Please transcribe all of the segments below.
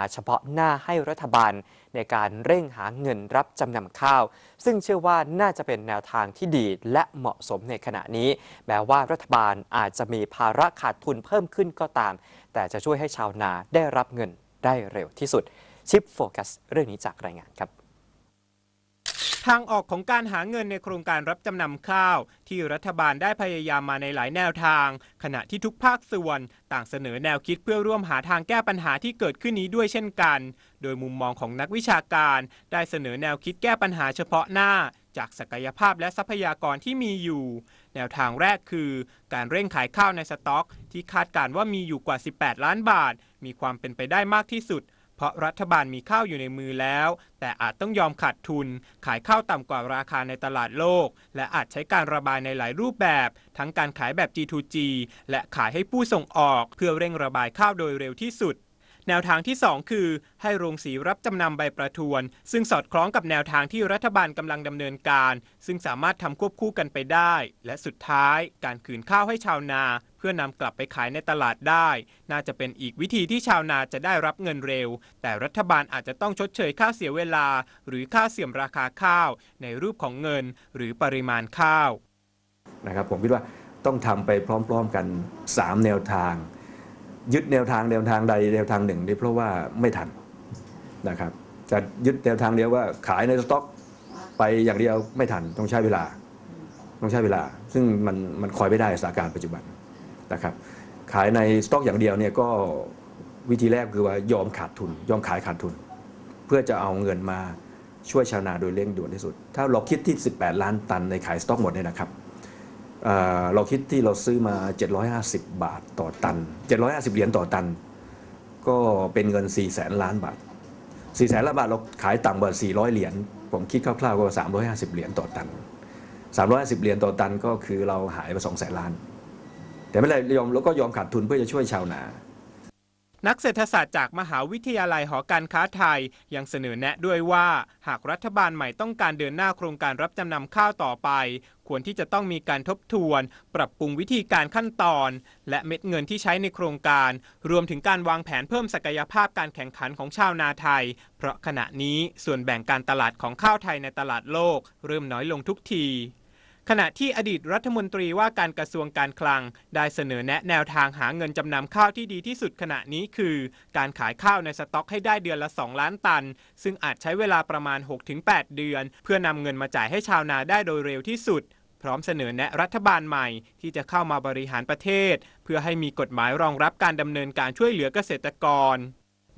าเฉพาะหน้าให้รัฐบาลในการเร่งหาเงินรับจำนำข้าว ซึ่งเชื่อว่าน่าจะเป็นแนวทางที่ดีและเหมาะสมในขณะนี้ แม้ว่ารัฐบาลอาจจะมีภาระขาดทุนเพิ่มขึ้นก็ตาม แต่จะช่วยให้ชาวนาได้รับเงินได้เร็วที่สุดชิปโฟกัสเรื่องนี้จากรายงานครับทางออกของการหาเงินในโครงการรับจำนำข้าว ที่รัฐบาลได้พยายามมาในหลายแนวทาง ขณะที่ทุกภาคส่วน ต่างเสนอแนวคิดเพื่อร่วมหาทางแก้ปัญหาที่เกิดขึ้นนี้ด้วยเช่นกัน โดยมุมมองของนักวิชาการ ได้เสนอแนวคิดแก้ปัญหาเฉพาะหน้า จากศักยภาพและทรัพยากรที่มีอยู่ แนวทางแรกคือ การเร่งขายข้าวในสต็อกที่คาดการว่ามีอยู่กว่า 18 ล้านบาท มีความเป็นไปได้มากที่สุดเพราะรัฐบาลมีข้าวอยู่ในมือแล้ว แต่อาจต้องยอมขาดทุน ขายข้าวต่ำกว่าราคาในตลาดโลก และอาจใช้การระบายในหลายรูปแบบ ทั้งการขายแบบ G2G และขายให้ผู้ส่งออกเพื่อเร่งระบายข้าวโดยเร็วที่สุดแนวทางที่ 2 คือ ให้โรงสีรับจำนำใบประทวน ซึ่งสอดคล้องกับแนวทางที่รัฐบาลกำลังดำเนินการ ซึ่งสามารถทำควบคู่กันไปได้ และสุดท้ายการคืนข้าวให้ชาวนา เพื่อนำกลับไปขายในตลาดได้ น่าจะเป็นอีกวิธีที่ชาวนาจะได้รับเงินเร็ว แต่รัฐบาลอาจจะต้องชดเชยค่าเสียเวลา หรือค่าเสื่อมราคาข้าว ในรูปของเงินหรือปริมาณข้าวนะครับผมคิดว่าต้องทำไปพร้อมๆกัน 3 แนวทางยึดแนวทางแนวทางใดแนวทางหนึ่งนี่เพราะว่าไม่ทันนะครับจะยึดแนวทางเดียวว่าขายในสต็อกไปอย่างเดียวไม่ทันต้องใช้เวลา ต้องใช้เวลา ซึ่งมันมันคอยไม่ได้สถานการณ์ปัจจุบันนะครับขายในสต็อกอย่างเดียวเนี่ยก็วิธีแรกคือว่ายอมขาดทุนยอมขายขาดทุน เพื่อจะเอาเงินมาช่วยชาวนาโดยเร่งด่วนที่สุด ถ้าเราคิดที่ 18 ล้านตันในขายสต็อกหมดเนี่ยนะครับเราคิดที่เราซื้อมา 750 บาทต่อตัน 750 เหรียญต่อตัน ก็เป็นเงิน 4 0 0แสนล้านบาท 4 0 0แสนล้านบาทเราขายต่ำกว่า400 เหรียญ ผมคิดคร่าวๆก็350 เหรียญต่อตัน 350 เหรียญต่อตันก็คือเราหายไป2 0 0แสนล้าน แต่ไม่ไรยอมแล้วก็ยอมขาดทุนเพื่อจะช่วยชาวนานักเศรษฐศาสตร์จากมหาวิทยาลัยหอการค้าไทย ยังเสนอแนะด้วยว่า หากรัฐบาลใหม่ต้องการเดินหน้าโครงการรับจำนำข้าวต่อไป ควรที่จะต้องมีการทบทวน ปรับปรุงวิธีการขั้นตอน และเม็ดเงินที่ใช้ในโครงการ รวมถึงการวางแผนเพิ่มศักยภาพการแข่งขันของชาวนาไทย เพราะขณะนี้ส่วนแบ่งการตลาดของข้าวไทยในตลาดโลก เริ่มน้อยลงทุกทีขณะที่อดีตรัฐมนตรีว่าการกระทรวงการคลังได้เสนอแนะแนวทางหาเงินจำนำข้าวที่ดีที่สุดขณะนี้คือการขายข้าวในสต็อกให้ได้เดือนละ 2 ล้านตัน ซึ่งอาจใช้เวลาประมาณ 6-8 เดือนเพื่อนำเงินมาจ่ายให้ชาวนาได้โดยเร็วที่สุด พร้อมเสนอแนะรัฐบาลใหม่ที่จะเข้ามาบริหารประเทศเพื่อให้มีกฎหมายรองรับการดำเนินการช่วยเหลือเกษตรกร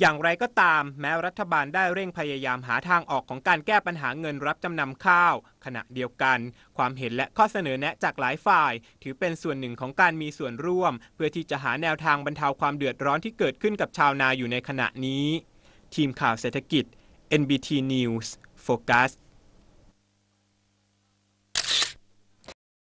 อย่างไรก็ตามแม้รัฐบาลได้เร่งพยายามหาทางออกของการแก้ปัญหาเงินรับจำนำข้าว ขณะเดียวกัน ความเห็นและข้อเสนอแนะจากหลายฝ่าย ถือเป็นส่วนหนึ่งของการมีส่วนร่วม เพื่อที่จะหาแนวทางบรรเทาความเดือดร้อนที่เกิดขึ้นกับชาวนาอยู่ในขณะนี้ ทีมข่าวเศรษฐกิจ NBT News Focus